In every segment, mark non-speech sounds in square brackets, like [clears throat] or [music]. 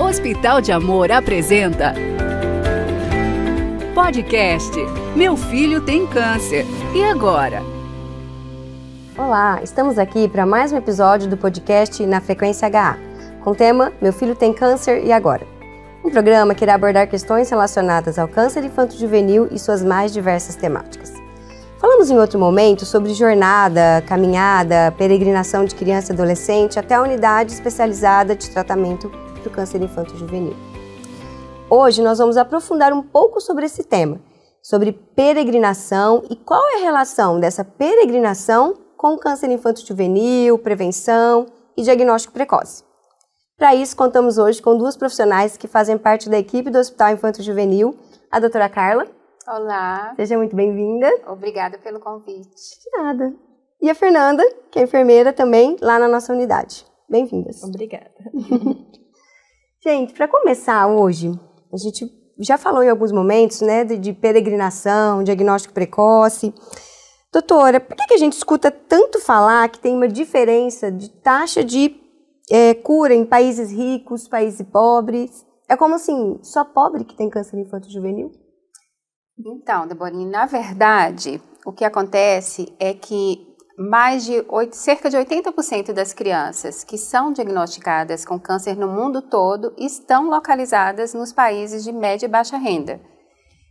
Hospital de Amor apresenta Podcast Meu Filho Tem Câncer. E agora? Olá, estamos aqui para mais um episódio do podcast Na Frequência HA, com o tema Meu Filho Tem Câncer e Agora. Um programa que irá abordar questões relacionadas ao câncer infanto-juvenil e suas mais diversas temáticas. Falamos em outro momento sobre jornada, caminhada, peregrinação de criança e adolescente até a unidade especializada de tratamento do câncer infanto-juvenil. Hoje nós vamos aprofundar um pouco sobre esse tema, sobre peregrinação e qual é a relação dessa peregrinação com o câncer infanto-juvenil, prevenção e diagnóstico precoce. Para isso, contamos hoje com duas profissionais que fazem parte da equipe do Hospital Infanto-Juvenil, a doutora Carla. Olá. Seja muito bem-vinda. Obrigada pelo convite. De nada. E a Fernanda, que é enfermeira também lá na nossa unidade. Bem-vindas. Obrigada. [laughs] Gente, para começar hoje, a gente já falou em alguns momentos, né, de, de peregrinação, diagnóstico precoce. Doutora, por que, que, a gente escuta tanto falar que tem uma diferença de taxa de é, cura em países ricos, países pobres? É como assim, só pobre que tem câncer infantil juvenil Então, Deborinha, na verdade, o que acontece é que mais de 8, cerca de 80% das crianças que são diagnosticadas com câncer no mundo todo estão localizadas nos países de média e baixa renda.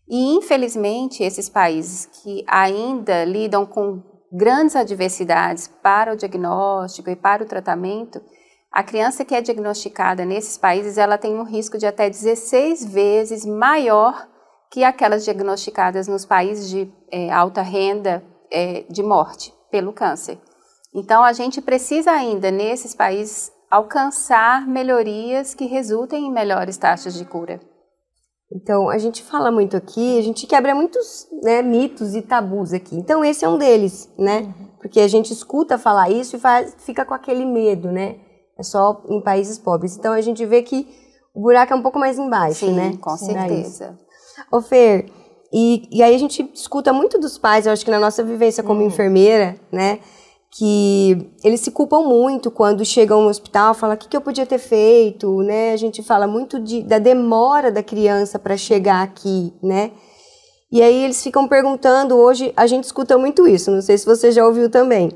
E, infelizmente, esses países que ainda lidam com grandes adversidades para o diagnóstico e para o tratamento, a criança que é diagnosticada nesses países, ela tem um risco de até 16 vezes maior que aquelas diagnosticadas nos países de é, alta renda é, de morte pelo câncer. Então, a gente precisa ainda, nesses países, alcançar melhorias que resultem em melhores taxas de cura. Então, a gente fala muito aqui, a gente quebra muitos né, mitos e tabus aqui. Então, esse é um deles, né? Uhum. Porque a gente escuta falar isso e faz, fica com aquele medo, né? É só em países pobres. Então, a gente vê que o buraco é um pouco mais embaixo, Sim, né? com certeza. Ô, Fer, e, e aí a gente escuta muito dos pais, eu acho que na nossa vivência como uhum. enfermeira, né? que eles se culpam muito quando chegam no hospital, fala o que, que eu podia ter feito, né? A gente fala muito de, da demora da criança para chegar aqui, né? E aí eles ficam perguntando, hoje a gente escuta muito isso, não sei se você já ouviu também.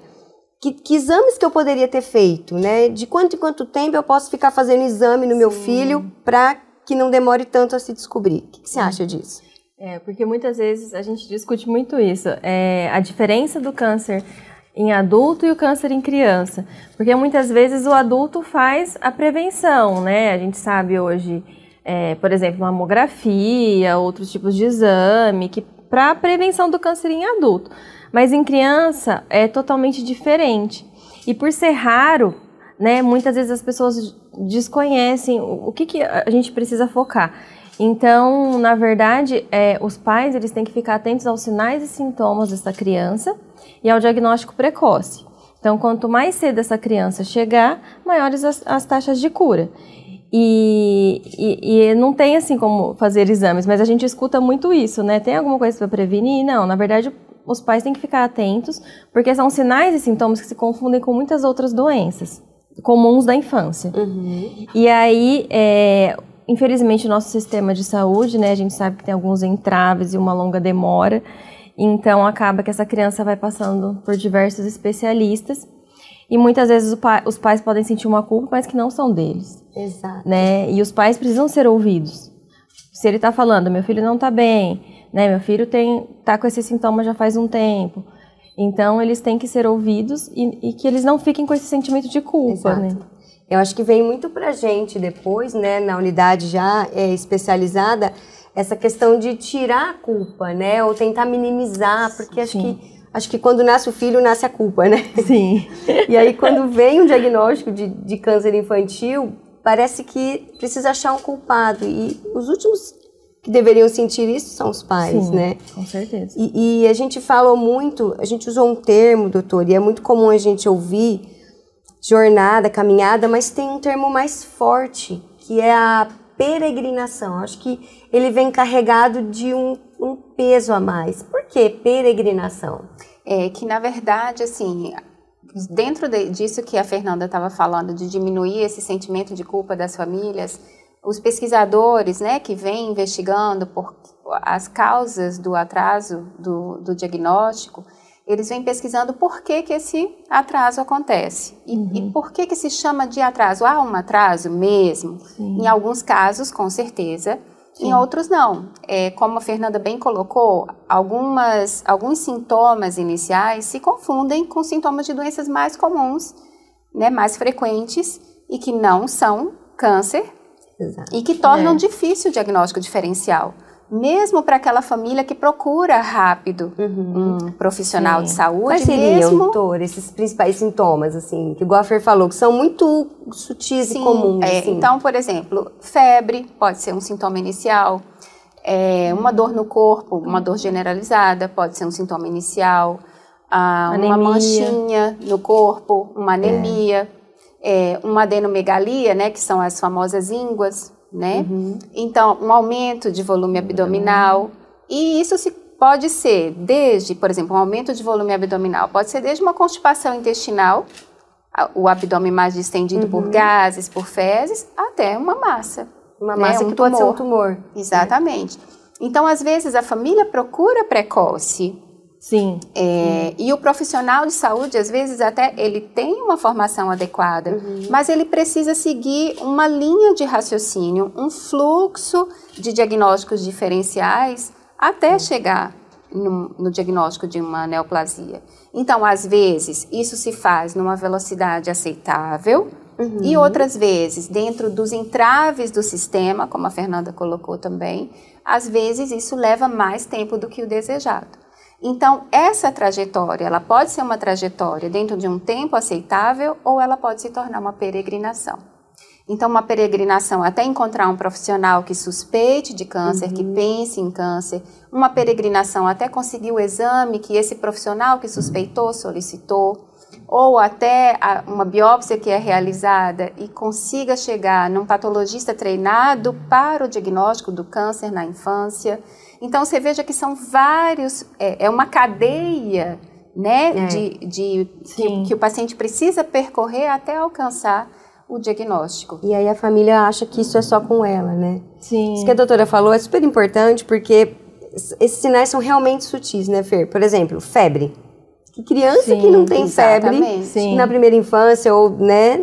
Que, que exames que eu poderia ter feito, né? De quanto em quanto tempo eu posso ficar fazendo exame no Sim. meu filho para que não demore tanto a se descobrir? O que, que você uhum. acha disso? É, porque muitas vezes a gente discute muito isso, é, a diferença do câncer em adulto e o câncer em criança. Porque muitas vezes o adulto faz a prevenção, né? A gente sabe hoje, é, por exemplo, mamografia, outros tipos de exame, que para prevenção do câncer em adulto. Mas em criança é totalmente diferente. E por ser raro, né, muitas vezes as pessoas desconhecem o, o que, que a gente precisa focar. Então, na verdade, é, os pais eles têm que ficar atentos aos sinais e sintomas dessa criança e ao diagnóstico precoce. Então, quanto mais cedo essa criança chegar, maiores as, as taxas de cura. E, e, e, não tem assim como fazer exames, mas a gente escuta muito isso, né? Tem alguma coisa para prevenir? Não, na verdade os pais têm que ficar atentos, porque são sinais e sintomas que se confundem com muitas outras doenças comuns da infância. Uhum. E aí é, infelizmente, o nosso sistema de saúde, né, a gente sabe que tem alguns entraves e uma longa demora, então acaba que essa criança vai passando por diversos especialistas e muitas vezes pa os pais podem sentir uma culpa, mas que não são deles. Exato. Né? E os pais precisam ser ouvidos. Se ele está falando, meu filho não está bem, né? meu filho tem, tá com esse sintoma já faz um tempo. Então, eles têm que ser ouvidos e, e que eles não fiquem com esse sentimento de culpa. Né? Exato. Né? Eu acho que vem muito para gente depois, né, na unidade já é, especializada, essa questão de tirar a culpa, né, ou tentar minimizar, porque acho Sim. que acho que quando nasce o filho, nasce a culpa, né? Sim. [laughs] E aí, quando vem um diagnóstico de, de câncer infantil, parece que precisa achar um culpado. E os últimos que deveriam sentir isso são os pais, Sim, né? Com certeza. E, e, a gente falou muito, a gente usou um termo, doutor, e é muito comum a gente ouvir jornada, caminhada, mas tem um termo mais forte, que é a peregrinação. Acho que ele vem carregado de um, um peso a mais. Por que peregrinação? É que, na verdade, assim, dentro de, disso que a Fernanda estava falando, de diminuir esse sentimento de culpa das famílias, os pesquisadores né, que vêm investigando por, as causas do atraso do, do diagnóstico, eles vêm pesquisando por que, que esse atraso acontece. E, uhum. e, por que, que se chama de atraso? Há um atraso mesmo? Sim. Em alguns casos, com certeza, Sim. em outros não. É, como a Fernanda bem colocou, algumas, alguns sintomas iniciais se confundem com sintomas de doenças mais comuns, né, mais frequentes, e que não são câncer, Exato. e que tornam é. difícil o diagnóstico diferencial mesmo para aquela família que procura rápido uhum. um profissional é. de saúde. Quais seriam, mesmo... doutor, esses principais sintomas, assim, que o Goffer falou, que são muito sutis Sim, e comuns? É, assim. Então, por exemplo, febre pode ser um sintoma inicial, é, uma uhum. dor no corpo, uma dor generalizada pode ser um sintoma inicial, ah, uma manchinha no corpo, uma é. anemia, é. uma adenomegalia, né, que são as famosas ínguas, né? Uhum. Então, um aumento de volume abdominal. E isso se pode ser desde, por exemplo, um aumento de volume abdominal, pode ser desde uma constipação intestinal, o abdômen mais distendido uhum. por gases, por fezes, até uma massa. Uma né? massa um que tumor. pode ser um tumor. Exatamente. É. Então, às vezes, a família procura precoce Sim. É, E o profissional de saúde, às vezes, até ele tem uma formação adequada, uhum. mas ele precisa seguir uma linha de raciocínio, um fluxo de diagnósticos diferenciais até uhum. chegar no, no, diagnóstico de uma neoplasia. Então, às vezes, isso se faz numa velocidade aceitável. Uhum. E outras vezes, dentro dos entraves do sistema, como a Fernanda colocou também, às vezes isso leva mais tempo do que o desejado. Então, essa trajetória, ela pode ser uma trajetória dentro de um tempo aceitável ou ela pode se tornar uma peregrinação. Então, uma peregrinação até encontrar um profissional que suspeite de câncer, uhum. que pense em câncer, uma peregrinação até conseguir o exame que esse profissional que suspeitou solicitou, ou até a, uma biópsia que é realizada e consiga chegar num patologista treinado para o diagnóstico do câncer na infância. Então você veja que são vários, é, é uma cadeia né, é. de, de que, que, o paciente precisa percorrer até alcançar o diagnóstico. E aí a família acha que isso é só com ela, né? Sim. Isso que a doutora falou é super importante porque esses sinais são realmente sutis, né, Fer? Por exemplo, febre. Que criança Sim, que não tem exatamente. febre Sim. na primeira infância ou, né,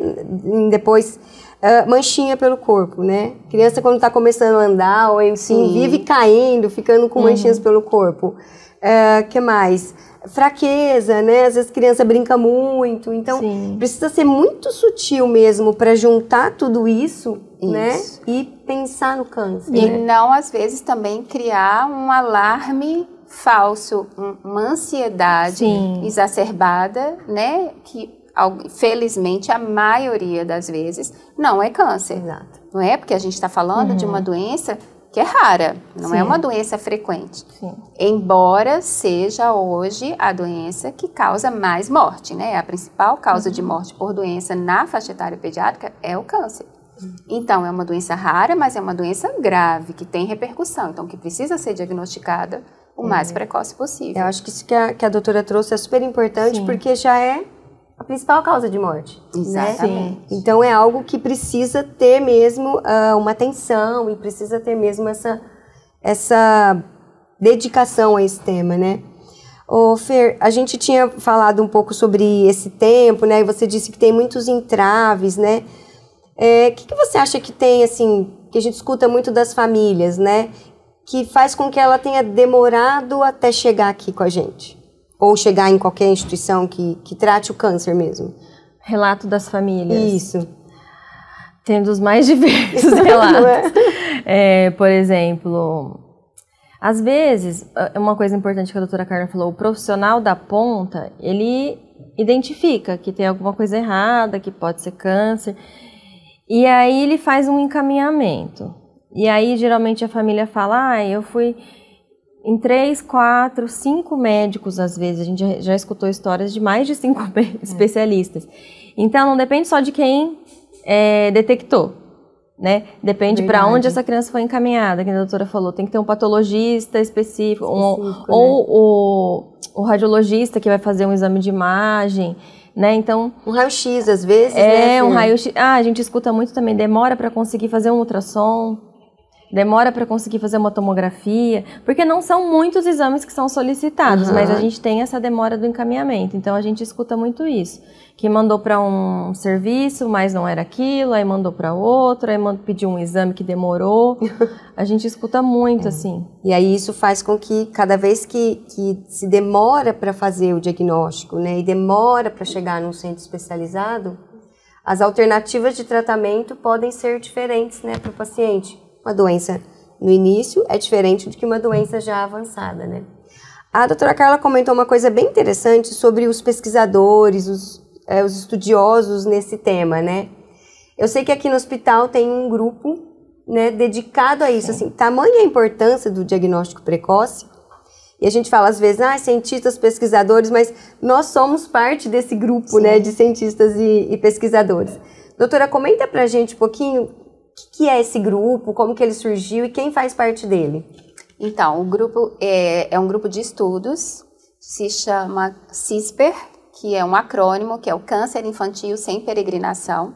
depois uh, manchinha pelo corpo, né? Criança quando está começando a andar ou enfim, vive caindo, ficando com manchinhas uhum. pelo corpo. Uh, que mais? Fraqueza, né? Às vezes criança brinca muito, então Sim. precisa ser muito sutil mesmo para juntar tudo isso, né? isso, né? E pensar no câncer. E né? não às vezes também criar um alarme falso, uma ansiedade Sim. exacerbada, né? Que felizmente, a maioria das vezes, não é câncer. Exato. Não é? Porque a gente está falando uhum. de uma uhum. doença que é rara, não Sim. é uma doença frequente. Sim. Embora seja hoje a doença que causa mais morte, né? A principal causa uhum. de morte por doença na faixa etária pediátrica é o câncer. Uhum. Então, é uma doença rara, mas é uma doença grave, que tem repercussão, então que precisa ser diagnosticada o mais uhum. precoce possível. Eu acho que isso que a, que a doutora trouxe é super importante, porque já é a principal causa de morte. Né? Exatamente. Né? Então é algo que precisa ter mesmo uh, uma atenção e precisa ter mesmo essa, essa dedicação a esse tema, né? Ô, Fer, a gente tinha falado um pouco sobre esse tempo, né? E você disse que tem muitos entraves, né? O é, que, que você acha que tem, assim, que a gente escuta muito das famílias, né? Que faz com que ela tenha demorado até chegar aqui com a gente? Ou chegar em qualquer instituição que, que trate o câncer mesmo. Relato das famílias. Isso. Tendo os mais [laughs] diversos é? relatos. É? É, por exemplo, às vezes, é, é uma coisa importante que a doutora Carla falou, o profissional da ponta, ele identifica que tem alguma coisa errada, que pode ser câncer, e aí ele faz um encaminhamento. E aí geralmente a família fala: "Ah, eu fui em três, quatro, cinco médicos, às vezes. A gente já, escutou histórias de mais de cinco é. [laughs] especialistas. Então, não depende só de quem é, detectou, né? Depende para onde essa criança foi encaminhada, que a doutora falou. Tem que ter um patologista específico, específico um, ou, né? ou o, o, radiologista que vai fazer um exame de imagem. Né? Então, um raio-x às vezes, é, né, um raio-x. Ah, a gente escuta muito também, demora para conseguir fazer um ultrassom demora para conseguir fazer uma tomografia, porque não são muitos exames que são solicitados, uhum. mas a gente tem essa demora do encaminhamento. Então a gente escuta muito isso, que mandou para um serviço, mas não era aquilo, aí mandou para outro, aí mandou, pediu um exame que demorou. a gente escuta muito é. assim. E aí isso faz com que cada vez que, que se demora para fazer o diagnóstico, né, e demora para chegar num centro especializado, as alternativas de tratamento podem ser diferentes, né, para o paciente. Uma doença no início é diferente do que uma doença já avançada, né? A doutora Carla comentou uma coisa bem interessante sobre os pesquisadores, os, é, os estudiosos nesse tema, né? Eu sei que aqui no hospital tem um grupo né, dedicado a isso, é. assim, tamanha a importância do diagnóstico precoce, e a gente fala às vezes, ah, é cientistas, pesquisadores, mas nós somos parte desse grupo, né, Sim. né, de cientistas e, e pesquisadores. Doutora, comenta pra gente um pouquinho que, que é esse grupo, como que ele surgiu e quem faz parte dele? Então, o grupo é, é um grupo de estudos, se chama CISPER, que é um acrônimo, que é o Câncer Infantil Sem Peregrinação.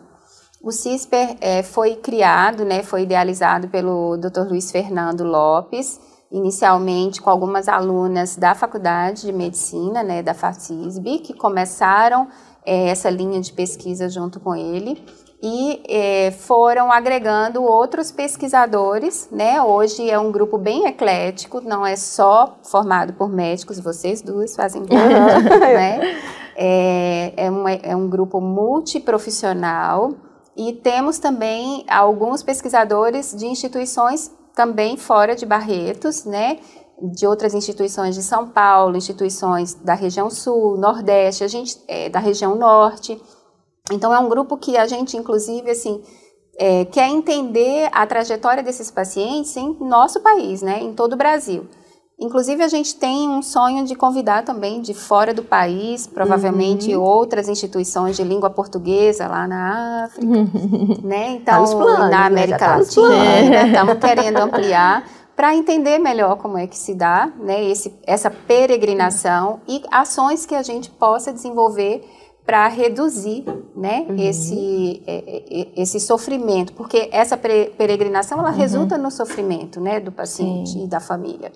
O CISPER é, foi criado, né, foi idealizado pelo Dr. Luiz Fernando Lopes, inicialmente com algumas alunas da Faculdade de Medicina, né, da FACISB, que começaram é, essa linha de pesquisa junto com ele e eh, foram agregando outros pesquisadores, né? Hoje é um grupo bem eclético, não é só formado por médicos, vocês duas fazem grupo, [laughs] né? É, é, é, é um grupo multiprofissional e temos também alguns pesquisadores de instituições também fora de Barretos, né? de outras instituições de São Paulo, instituições da região sul, nordeste, a gente, é, da região norte. Então é um grupo que a gente, inclusive, assim, é, quer entender a trajetória desses pacientes em nosso país, né, em todo o Brasil. Inclusive, a gente tem um sonho de convidar também de fora do país, provavelmente uhum. outras instituições de língua portuguesa lá na África, [laughs] né? Tá então, né? tá planos, na América tá Latina, estamos né? querendo ampliar para entender melhor como é que se dá né, esse, essa peregrinação uhum. e ações que a gente possa desenvolver para reduzir né, uhum. esse, é, é, esse sofrimento, porque essa peregrinação ela uhum. resulta no sofrimento né, do paciente Sim. e da família.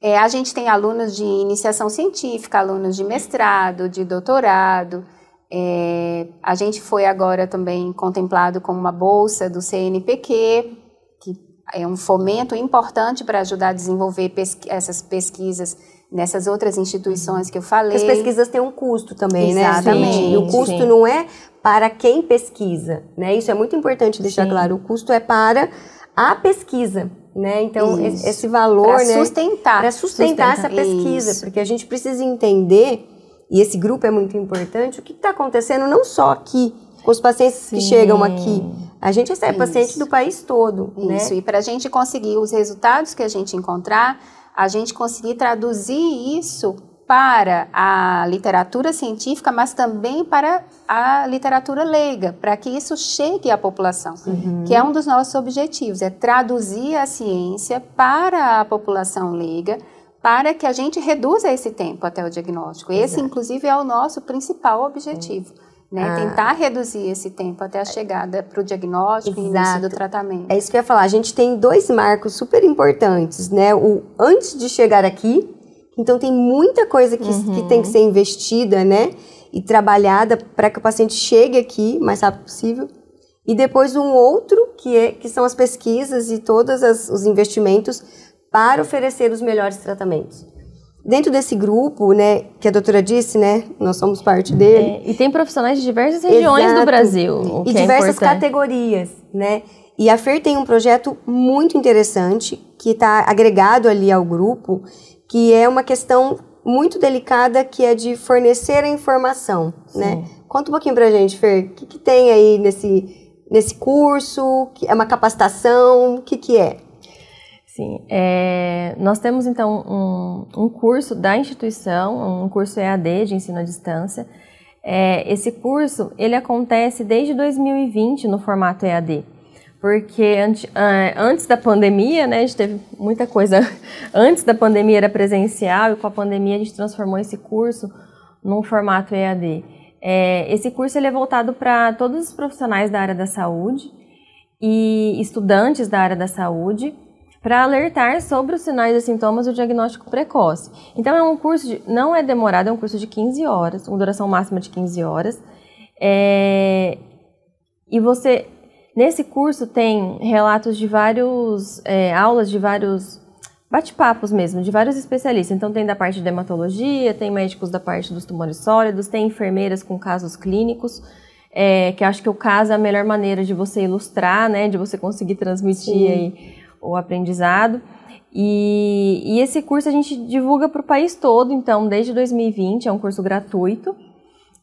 É, a gente tem alunos de iniciação científica, alunos de mestrado, de doutorado. É, a gente foi agora também contemplado com uma bolsa do CNPq, que é um fomento importante para ajudar a desenvolver pesqu essas pesquisas nessas outras instituições que eu falei. Porque as pesquisas têm um custo também, Exatamente. né? Exatamente. E o custo sim. não é para quem pesquisa, né? Isso é muito importante deixar sim. claro. O custo é para a pesquisa, né? Então Isso. esse valor, pra né? Sustentar. Para sustentar, essa pesquisa, Isso. porque a gente precisa entender e esse grupo é muito importante. O que está acontecendo não só aqui com os pacientes Sim. que chegam aqui, a gente recebe é, é Isso. paciente do país todo. Né? Isso. Né? E para a gente conseguir os resultados que a gente encontrar a gente conseguir traduzir isso para a literatura científica, mas também para a literatura leiga, para que isso chegue à população, uhum. que é um dos nossos objetivos, é traduzir a ciência para a população leiga, para que a gente reduza esse tempo até o diagnóstico. Exato. Esse, inclusive, é o nosso principal objetivo. Uhum. Né? Ah. Tentar reduzir esse tempo até a chegada para o diagnóstico Exato. e início do tratamento. É isso que eu ia falar. A gente tem dois marcos super importantes, né? O antes de chegar aqui, então tem muita coisa que, uhum. que tem que uhum. ser investida, né? E trabalhada para que o paciente chegue aqui o mais rápido possível. E depois um outro que, é, que são as pesquisas e todos os investimentos para oferecer os melhores tratamentos dentro desse grupo, né, que a doutora disse, né, nós somos parte dele. É, e tem profissionais de diversas regiões Exato. do Brasil. e é diversas categorias, né? E a FER tem um projeto muito interessante que está agregado ali ao grupo, que é uma questão muito delicada que é de fornecer a informação, Sim. né? Conta um pouquinho pra gente, Fer, o que, que, tem aí nesse, nesse curso, é uma capacitação, o que, que é? Sim. É, nós temos então um, um, curso da instituição, um curso EAD de ensino à distância. É, esse curso ele acontece desde 2020 no formato EAD, porque antes, é, antes da pandemia, né, a gente teve muita coisa. [laughs] Antes da pandemia era presencial e com a pandemia a gente transformou esse curso num formato EAD. É, esse curso ele é voltado para todos os profissionais da área da saúde e estudantes da área da saúde para alertar sobre os sinais e sintomas e o diagnóstico precoce. Então é um curso de, não é demorado, é um curso de 15 horas, com duração máxima de 15 horas. É, e você nesse curso tem relatos de vários é, aulas de vários bate-papos mesmo, de vários especialistas. Então tem da parte de hematologia, tem médicos da parte dos tumores sólidos, tem enfermeiras com casos clínicos. É, que acho que o caso é a melhor maneira de você ilustrar, né, de você conseguir transmitir Sim. aí o aprendizado. E, e esse curso a gente divulga para o país todo, então, desde 2020, é um curso gratuito.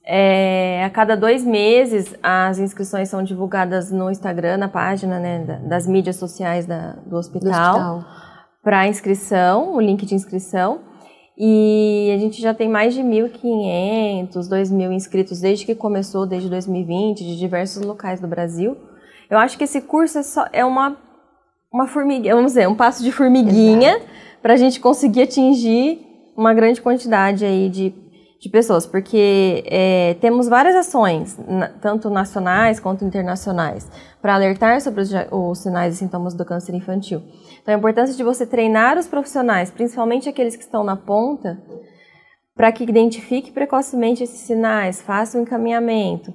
É, a cada dois meses as inscrições são divulgadas no Instagram, na página né, das mídias sociais da, do hospital, para inscrição, o link de inscrição. E a gente já tem mais de 1.500, 2.000 inscritos desde que começou, desde 2020, de diversos locais do Brasil. Eu acho que esse curso é, só, é uma uma formiguinha, vamos dizer, um passo de formiguinha para a gente conseguir atingir uma grande quantidade aí de, de pessoas, porque é, temos várias ações, tanto nacionais quanto internacionais, para alertar sobre os, os sinais e sintomas do câncer infantil. Então, a importância de você treinar os profissionais, principalmente aqueles que estão na ponta, para que identifique precocemente esses sinais, faça o um encaminhamento,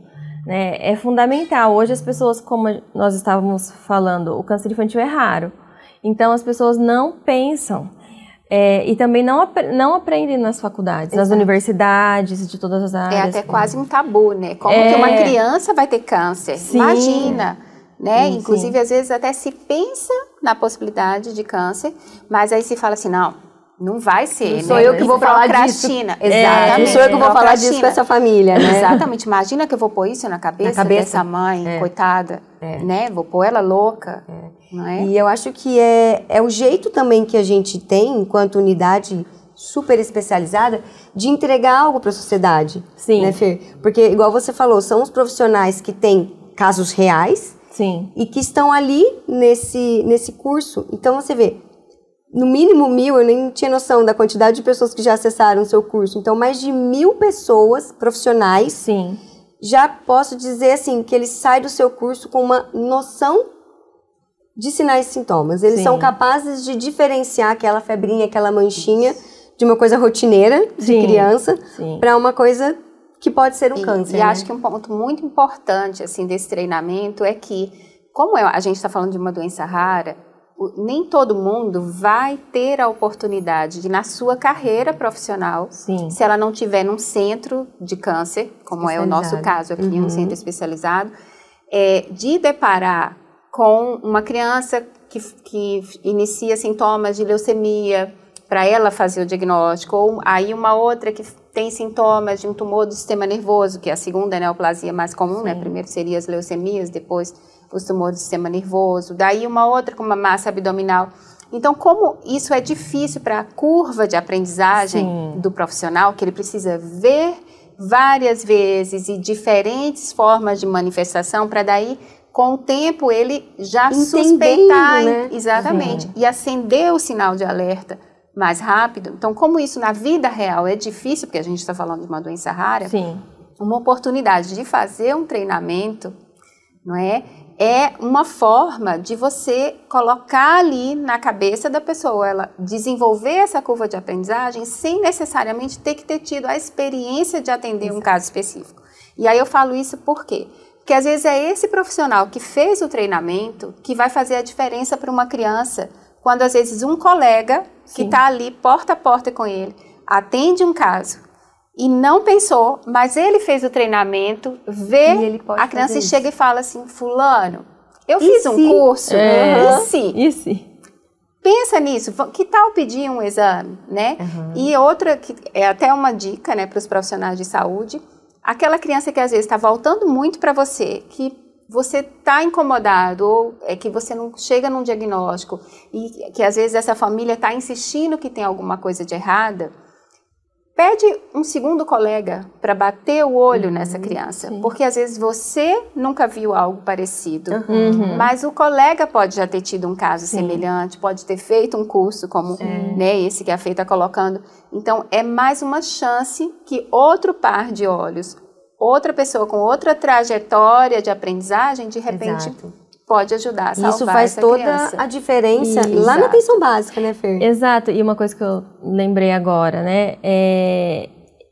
né? É fundamental. Hoje as pessoas, como nós estávamos falando, o câncer infantil é raro. Então as pessoas não pensam é, e também não, não aprendem nas faculdades, Exato. nas universidades, de todas as é áreas. É até como... quase um tabu, né? Como é... que uma é. criança vai ter câncer? Sim. Imagina! Né? Sim, Inclusive, sim. às vezes até se pensa na possibilidade de câncer, mas aí se fala assim, não, não vai ser. Não né? sou né? eu que vou falar cracina. disso. É, Exatamente. não sou eu que vou falar disso com essa família, né? Exatamente. Imagina que eu vou pôr isso na cabeça, na cabeça. dessa mãe, é. coitada, é. né? Vou pôr ela louca, é. é? E eu acho que é, é o jeito também que a gente tem, enquanto unidade super especializada, de entregar algo para a sociedade. Sim. Né, Fer? Porque, igual você falou, são os profissionais que têm casos reais, Sim. E que estão ali nesse, nesse curso. Então você vê, no mínimo mil, eu nem tinha noção da quantidade de pessoas que já acessaram o seu curso. Então, mais de mil pessoas profissionais. Sim. Já posso dizer assim que eles saem do seu curso com uma noção de sinais e sintomas. Eles Sim. são capazes de diferenciar aquela febrinha, aquela manchinha de uma coisa rotineira Sim. de criança para uma coisa que pode ser um e, câncer. E né? acho que um ponto muito importante assim desse treinamento é que como é, a gente está falando de uma doença rara, nem todo mundo vai ter a oportunidade de, na sua carreira profissional, Sim. se ela não tiver num centro de câncer, como é o nosso caso aqui, uhum. um centro especializado, é, de deparar com uma criança que, que inicia sintomas de leucemia, para ela fazer o diagnóstico, ou aí uma outra que tem sintomas de um tumor do sistema nervoso, que é a segunda neoplasia mais comum, né? Sim. né? Primeiro seria as leucemias, depois os tumores do sistema nervoso, daí uma outra com uma massa abdominal. Então, como isso é difícil para a curva de aprendizagem Sim. do profissional, que ele precisa ver várias vezes e diferentes formas de manifestação para daí com o tempo ele já Entendendo, suspeitar né? exatamente uhum. e acender o sinal de alerta mais rápido. Então, como isso na vida real é difícil, porque a gente está falando de uma doença rara, Sim. uma oportunidade de fazer um treinamento, não é? é uma forma de você colocar ali na cabeça da pessoa, ela desenvolver essa curva de aprendizagem sem necessariamente ter que ter tido a experiência de atender Exato. um caso específico. E aí eu falo isso por quê? Porque às vezes é esse profissional que fez o treinamento que vai fazer a diferença para uma criança, quando às vezes um colega Sim. que está ali porta a porta com ele atende um caso e não pensou, mas ele fez o treinamento, vê a criança e chega e fala assim: Fulano, eu e fiz se? um curso, é. e se? E se? Pensa nisso, que tal pedir um exame, né? Uhum. E outra, que é até uma dica, né, para os profissionais de saúde, aquela criança que às vezes está voltando muito para você, que você está incomodado ou é que você não chega num diagnóstico e que às vezes essa família está insistindo que tem alguma coisa de errada, Pede um segundo colega para bater o olho uhum, nessa criança, sim. porque às vezes você nunca viu algo parecido, uhum. mas o colega pode já ter tido um caso sim. semelhante, pode ter feito um curso como né, esse que a Fê está colocando. Então, é mais uma chance que outro par de olhos, outra pessoa com outra trajetória de aprendizagem, de repente Exato pode ajudar a salvar Isso faz toda criança. a diferença lá na atenção básica, né, Fer? Exato. E uma coisa que eu lembrei agora, né, é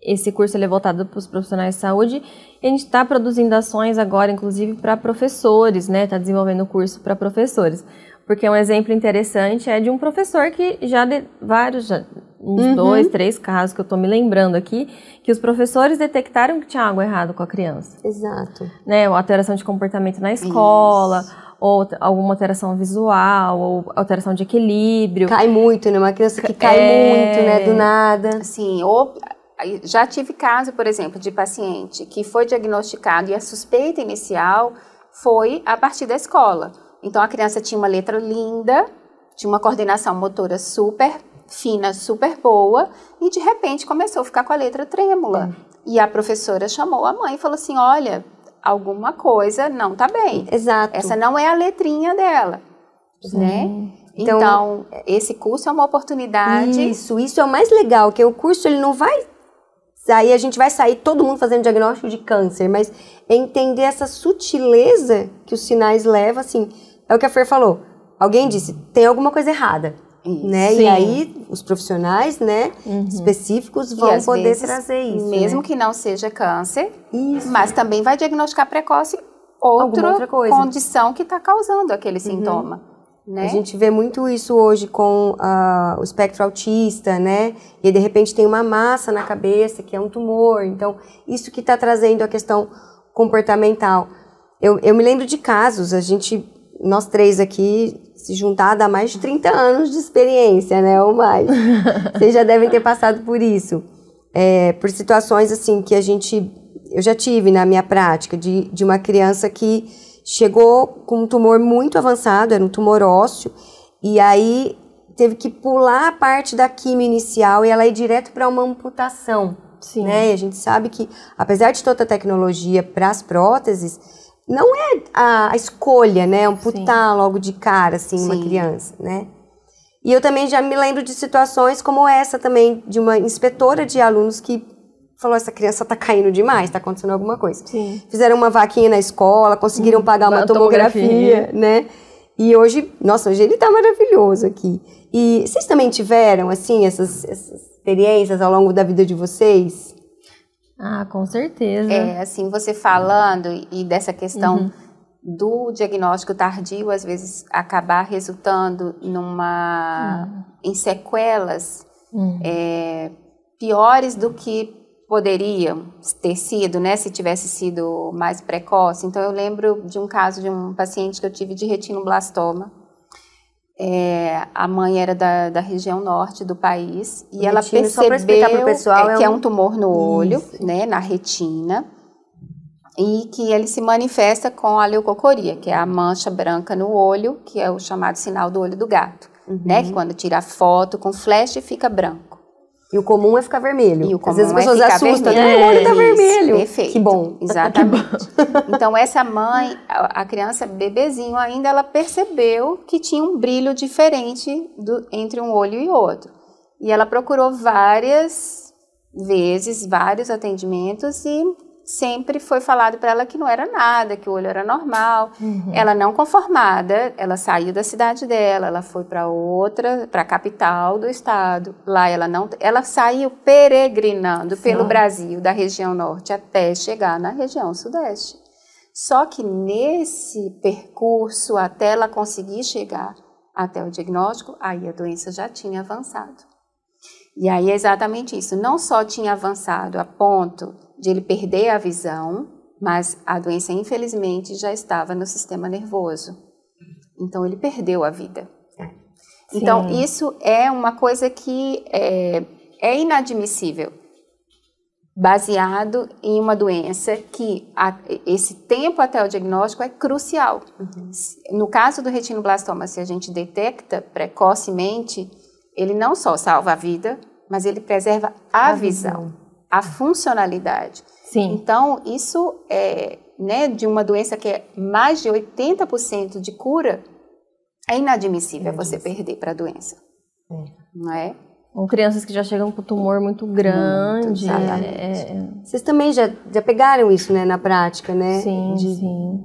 esse curso é voltado para os profissionais de saúde. E a gente está produzindo ações agora, inclusive, para professores, né? Está desenvolvendo o curso para professores. Porque um exemplo interessante é de um professor que já de vários, já, uns uhum. dois, três casos que eu estou me lembrando aqui, que os professores detectaram que tinha algo errado com a criança. Exato. Né? Alteração de comportamento na escola. Isso ou alguma alteração visual, ou alteração de equilíbrio. Cai muito, né? Uma criança que cai é... muito, né? Do nada. Sim, ou já tive caso, por exemplo, de paciente que foi diagnosticado e a suspeita inicial foi a partir da escola. Então a criança tinha uma letra linda, tinha uma coordenação motora super fina, super boa, e de repente começou a ficar com a letra trêmula. É. E a professora chamou a mãe e falou assim: "Olha, alguma coisa não tá bem. Exato. Essa não é a letrinha dela, Sim. né? Então, então, esse curso é uma oportunidade. Isso, isso é o mais legal, que o curso ele não vai sair a gente vai sair todo mundo fazendo diagnóstico de câncer, mas entender essa sutileza que os sinais levam, assim, é o que a Fer falou. Alguém disse, tem alguma coisa errada né? Sim. E aí os profissionais, né, uhum. específicos vão poder vezes, trazer isso. Né? Mesmo né? que não seja câncer, isso. mas também vai diagnosticar precoce outra, condição que está causando aquele uhum. sintoma. Uhum. Né? A gente vê muito isso hoje com uh, o espectro autista, né? E de repente tem uma massa na cabeça que é um tumor. Então, isso que está trazendo a questão comportamental. Eu, eu me lembro de casos, a gente, nós três aqui se juntar, dá mais de 30 anos de experiência, né? Ou mais. [laughs] Vocês já devem ter passado por isso. É, por situações assim que a gente. Eu já tive na minha prática de, de uma criança que chegou com um tumor muito avançado, era um tumor ósseo, e aí teve que pular a parte da quimio inicial e ela ir direto para uma amputação. Sim. Né? E a gente sabe que, apesar de toda a tecnologia para as próteses, não é a, a escolha, né? Amputar Sim. logo de cara, assim, Sim. uma criança, né? E eu também já me lembro de situações como essa também, de uma inspetora de alunos que falou: essa criança tá caindo demais, tá acontecendo alguma coisa. Sim. Fizeram uma vaquinha na escola, conseguiram hum, pagar uma tomografia, tomografia, né? E hoje, nossa, hoje ele tá maravilhoso aqui. E vocês também tiveram, assim, essas, essas experiências ao longo da vida de vocês? Ah, com certeza. É, assim, você falando e dessa questão uhum. do diagnóstico tardio, às vezes acabar resultando numa uhum. em sequelas uhum. é, piores do que poderia ter sido, né, se tivesse sido mais precoce. Então eu lembro de um caso de um paciente que eu tive de retinoblastoma é, a mãe era da, da região norte do país e ela percebeu pessoal, é, é que é um... é um tumor no olho, né, na retina, e que ele se manifesta com a leucocoria, que é a mancha branca no olho, que é o chamado sinal do olho do gato, uhum. né, que uhum. quando tira a foto com flash fica branco. E o comum é ficar vermelho. E o comum Às vezes as é pessoas é assustam, vermelho. Né? o olho tá vermelho. Perfeito. Que bom. [laughs] Exatamente. Que bom. então essa mãe, a criança bebezinho ainda, ela percebeu que tinha um brilho diferente do, entre um olho e outro. E ela procurou várias vezes, vários atendimentos e sempre foi falado para ela que não era nada, que o olho era normal. Uhum. Ela não conformada, ela saiu da cidade dela, ela foi para outra, para a capital do estado. Lá ela não, ela saiu peregrinando pelo Brasil, da região norte até chegar na região sudeste. Só que nesse percurso até ela conseguir chegar até o diagnóstico, aí a doença já tinha avançado. E aí é exatamente isso, não só tinha avançado a ponto de ele perder a visão, mas a doença, infelizmente, já estava no sistema nervoso. Então, ele perdeu a vida. Sim. Então, isso é uma coisa que é, é inadmissível, baseado em uma doença que a, esse tempo até o diagnóstico é crucial. Uhum. No caso do retinoblastoma, se a gente detecta precocemente, ele não só salva a vida, mas ele preserva a, a visão. visão a funcionalidade. Sim. Então, isso é, né, de uma doença que é mais de 80% de cura, é inadmissível, você perder para a doença. É. Não é? Ou crianças que já chegam com tumor muito grande. Muito, é, é... Vocês também já, já pegaram isso né, na prática, né? Sim, de, sim.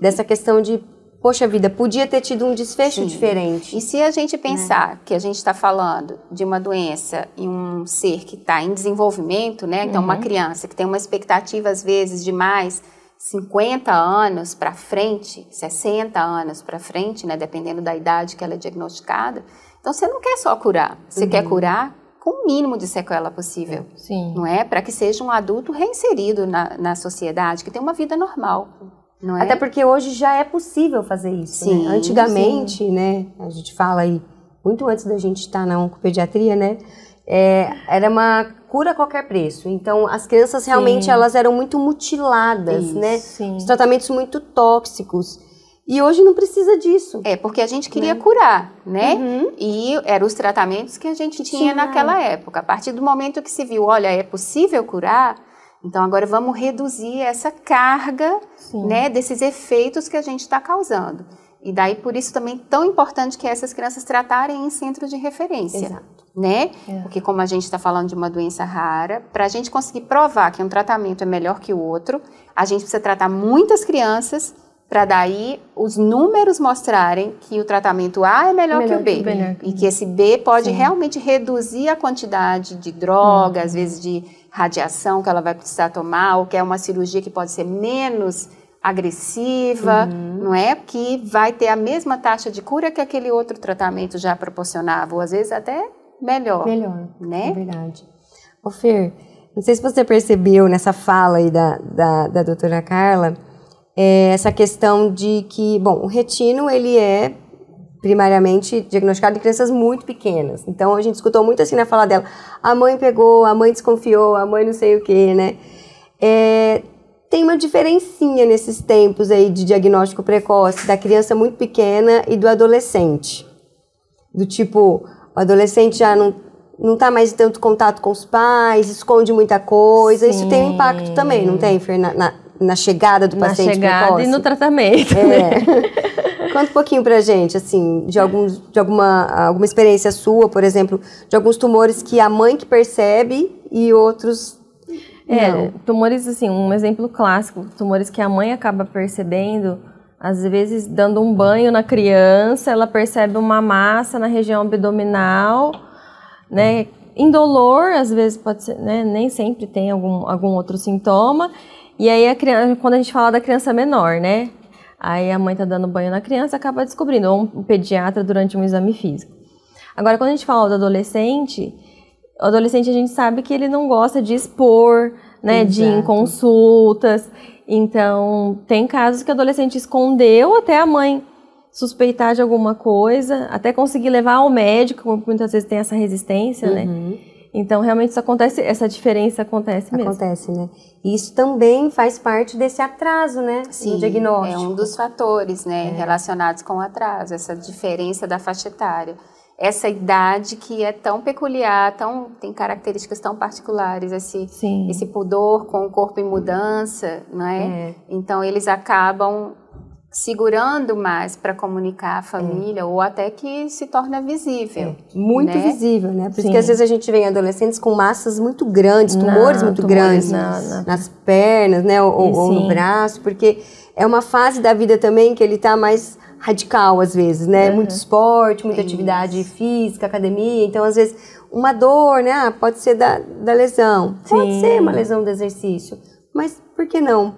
Dessa questão de poxa vida, podia ter tido um desfecho Sim. diferente. E se a gente pensar né? que a gente está falando de uma doença e um ser que está em desenvolvimento, né? Então, uhum. uma criança que tem uma expectativa, às vezes, de mais 50 anos para frente, 60 anos para frente, né? Dependendo da idade que ela é diagnosticada. Então, você não quer só curar, você uhum. quer curar com o mínimo de sequela possível, Sim. não é? Para que seja um adulto reinserido na, na sociedade, que tem uma vida normal. É? Até porque hoje já é possível fazer isso. Né? Sim, né? Antigamente, sim. né? A gente fala aí, muito antes da gente estar na oncopediatria, né? É, era uma cura a qualquer preço. Então, as crianças realmente sim. elas eram muito mutiladas, isso, né? Sim. Os tratamentos muito tóxicos. E hoje não precisa disso. É, porque a gente queria né? curar, né? Uhum. E eram os tratamentos que a gente tinha Sim, naquela época. A partir do momento que se viu, olha, é possível curar, então agora vamos reduzir essa carga, Sim. né, desses efeitos que a gente está causando. E daí por isso também tão importante que essas crianças tratarem em centro de referência. Exato. Né? É. Porque como a gente está falando de uma doença rara, para a gente conseguir provar que um tratamento é melhor que o outro, a gente precisa tratar muitas crianças para daí os números mostrarem que o tratamento A é melhor, melhor que o B. Que né? e que esse B pode Sim. realmente reduzir a quantidade de droga, hum. às vezes de radiação que ela vai precisar tomar, ou quer é uma cirurgia que pode ser menos agressiva, uhum. não é? Que vai ter a mesma taxa de cura que aquele outro tratamento já proporcionava, ou às vezes até melhor. Melhor, né? É verdade. Ô Fer, não sei se você percebeu nessa fala aí da, da, da doutora Carla, é, essa questão de que, bom, o retino, ele é primariamente diagnosticado em crianças muito pequenas. Então a gente escutou muito assim na né, fala dela: a mãe pegou, a mãe desconfiou, a mãe não sei o que, né? É, tem uma diferencinha nesses tempos aí de diagnóstico precoce da criança muito pequena e do adolescente. Do tipo, o adolescente já não não tá mais em tanto contato com os pais, esconde muita coisa. Sim. Isso tem um impacto também, não tem, Fer, na, na, na chegada do na paciente chegada precoce? Na chegada e no tratamento. É. Né? [laughs] Conta um pouquinho pra gente, assim, de, é. alguns, de alguma, alguma experiência sua, por exemplo, de alguns tumores que a mãe que percebe e outros é, não. tumores, assim, um exemplo clássico, tumores que a mãe acaba percebendo, às vezes dando um banho na criança, ela percebe uma massa na região abdominal, né? Indolor, às vezes pode ser, né? Nem sempre tem algum, algum outro sintoma. E aí, a criança, quando a gente fala da criança menor, né? Aí a mãe está dando banho na criança acaba descobrindo, ou um pediatra durante um exame físico. Agora, quando a gente fala do adolescente, o adolescente a gente sabe que ele não gosta de expor, né, Exato. de ir em consultas. Então, tem casos que o adolescente escondeu até a mãe suspeitar de alguma coisa, até conseguir levar ao médico, muitas vezes tem essa resistência, né? uhum. né? Então, realmente, isso acontece, essa diferença acontece mesmo. Acontece, né? E isso também faz parte desse atraso, né? Sim, do diagnóstico. é um dos fatores, né, é. relacionados com o atraso, essa diferença da faixa etária. Essa idade que é tão peculiar, tão, tem características tão particulares, esse, esse pudor com o corpo em mudança, não é? é. Então, eles acabam segurando mais para comunicar a é. família, é. ou até que se torna visível. É. Muito né? visível, né? Porque que às vezes a gente vê adolescentes com massas muito grandes, tumores não, muito tumores grandes não, não. nas pernas, né? Ou, ou no braço, porque é uma fase da vida também que ele está mais radical às vezes, né? Uhum. Muito esporte, muita atividade física, academia. Então, às vezes, uma dor, né? Ah, pode ser da, da lesão. Sim. Pode ser uma lesão do exercício. Mas por que não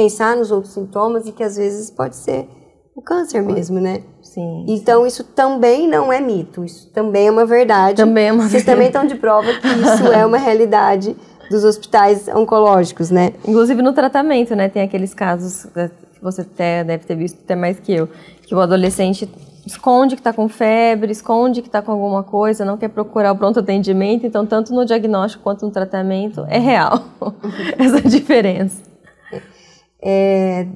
pensar nos outros sintomas e que às vezes pode ser o câncer mesmo, né? Sim. Então sim. isso também não é mito, isso também é uma verdade. Também é uma Vocês também estão de prova que isso é uma realidade dos hospitais oncológicos, né? Inclusive no tratamento, né? Tem aqueles casos que você até deve ter visto até mais que eu, que o adolescente esconde que está com febre, esconde que está com alguma coisa, não quer procurar o pronto atendimento. Então, tanto no diagnóstico quanto no tratamento, é real [laughs] essa diferença. É,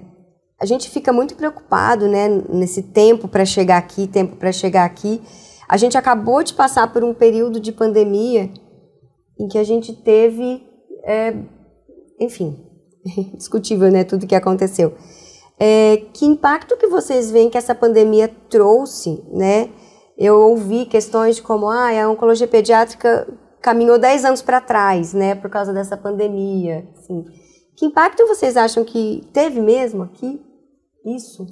a gente fica muito preocupado, né, nesse tempo para chegar aqui, tempo para chegar aqui. A gente acabou de passar por um período de pandemia em que a gente teve, é, enfim, [laughs] discutível, né, tudo que aconteceu. É, que impacto que vocês veem que essa pandemia trouxe, né? Eu ouvi questões de como, ah, a oncologia pediátrica caminhou 10 anos para trás, né, por causa dessa pandemia, assim. Que impacto vocês acham que teve mesmo aqui isso?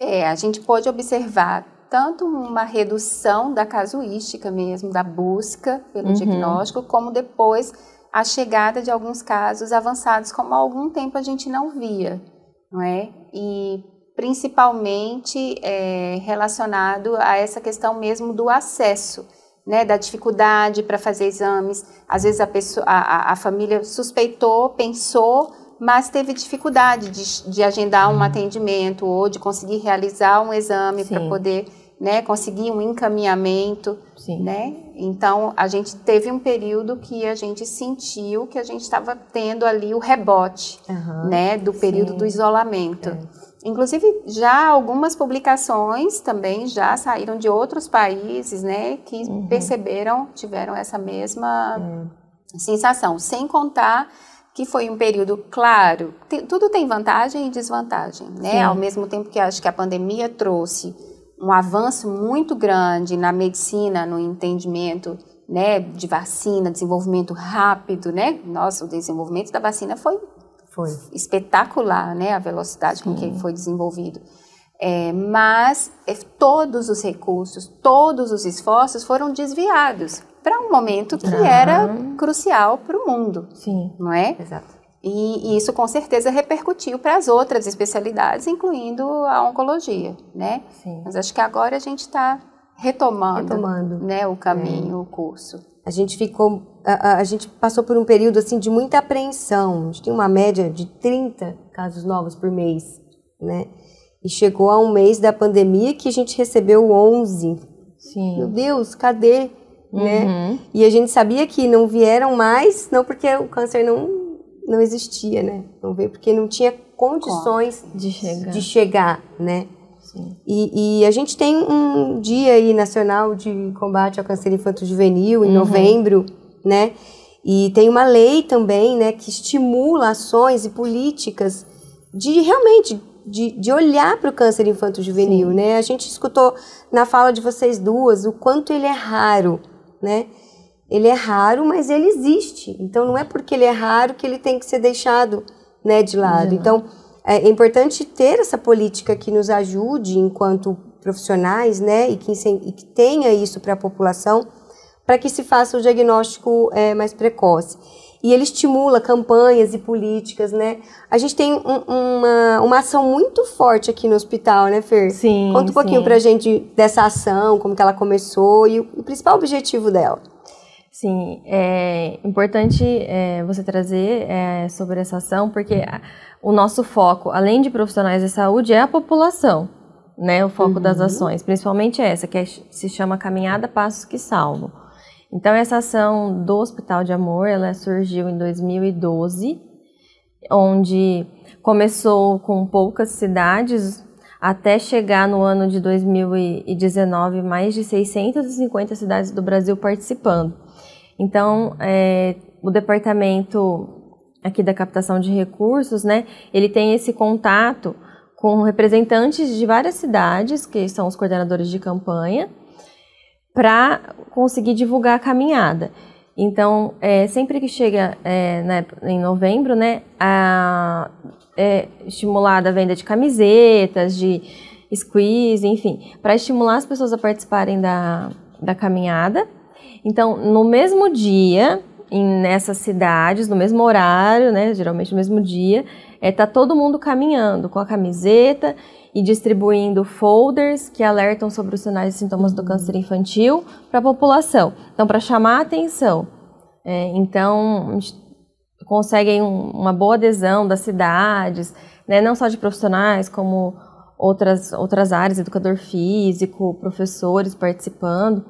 É, a gente pode observar tanto uma redução da casuística mesmo, da busca pelo uhum. diagnóstico, como depois a chegada de alguns casos avançados, como há algum tempo a gente não via, não é? E principalmente é, relacionado a essa questão mesmo do acesso né, da dificuldade para fazer exames. Às vezes a, pessoa, a, a, família suspeitou, pensou, mas teve dificuldade de, de agendar um uhum. atendimento ou de conseguir realizar um exame para poder né, conseguir um encaminhamento. Né? Então a gente teve um período que a gente sentiu que a gente estava tendo ali o rebote uhum, né, do período sim. do isolamento. É. Inclusive, já algumas publicações também já saíram de outros países, né, que uhum. perceberam, tiveram essa mesma uhum. sensação. Sem contar que foi um período claro, tem, tudo tem vantagem e desvantagem, né? Sim. Ao mesmo tempo que acho que a pandemia trouxe um avanço muito grande na medicina, no entendimento né, de vacina, desenvolvimento rápido, né? Nossa, o desenvolvimento da vacina foi foi. Espetacular, né? A velocidade Sim. com que foi desenvolvido. É, mas é, todos os recursos, todos os esforços foram desviados para um momento que uhum. era crucial para o mundo. Sim. Não é? Exato. E, e isso com certeza repercutiu para as outras especialidades, incluindo a oncologia, né? Sim. Mas acho que agora a gente está retomando, retomando, né, o caminho, é. o curso a gente ficou, a, a, gente passou por um período assim de muita apreensão. A gente tem uma média de 30 casos novos por mês, né? E chegou a um mês da pandemia que a gente recebeu 11. Sim. Meu Deus, cadê? Né? Uhum. Né? E a gente sabia que não vieram mais, não porque o câncer não não existia, né? Não veio porque não tinha condições de chegar, de chegar né? E, e, a gente tem um dia aí nacional de combate ao câncer infanto-juvenil, em uhum. novembro, né? E tem uma lei também, né, que estimula ações e políticas de realmente de, de olhar para o câncer infanto-juvenil, né? A gente escutou na fala de vocês duas o quanto ele é raro, né? Ele é raro, mas ele existe. Então não é porque ele é raro que ele tem que ser deixado, né, de lado. Então é importante ter essa política que nos ajude enquanto profissionais, né, e que, e que tenha isso para a população, para que se faça o diagnóstico é, mais precoce. E ele estimula campanhas e políticas, né? A gente tem um, uma, uma ação muito forte aqui no hospital, né, Fer? Sim. Conta um pouquinho para pra gente dessa ação, como que ela começou e o, o principal objetivo dela. Sim, é importante é, você trazer é, sobre essa ação, porque o nosso foco, além de profissionais de saúde, é a população, né? O foco uhum. das ações, principalmente essa, que é, se chama Caminhada Passos que Salvo. Então, essa ação do Hospital de Amor, ela surgiu em 2012, onde começou com poucas cidades, até chegar no ano de 2019, mais de 650 cidades do Brasil participando. Então, é, o departamento aqui da captação de recursos, né, ele tem esse contato com representantes de várias cidades, que são os coordenadores de campanha, para conseguir divulgar a caminhada. Então, é, sempre que chega é, né, em novembro, né, a, é estimulada a venda de camisetas, de squeeze, enfim, para estimular as pessoas a participarem da, da caminhada. Então, no mesmo dia, em, nessas cidades, no mesmo horário, né, geralmente no mesmo dia, é, tá todo mundo caminhando com a camiseta e distribuindo folders que alertam sobre os sinais e sintomas do câncer uhum. infantil para a população. Então, para chamar a atenção. É, então, conseguem consegue um, uma boa adesão das cidades, né, não só de profissionais, como outras, outras áreas, educador físico, professores participando.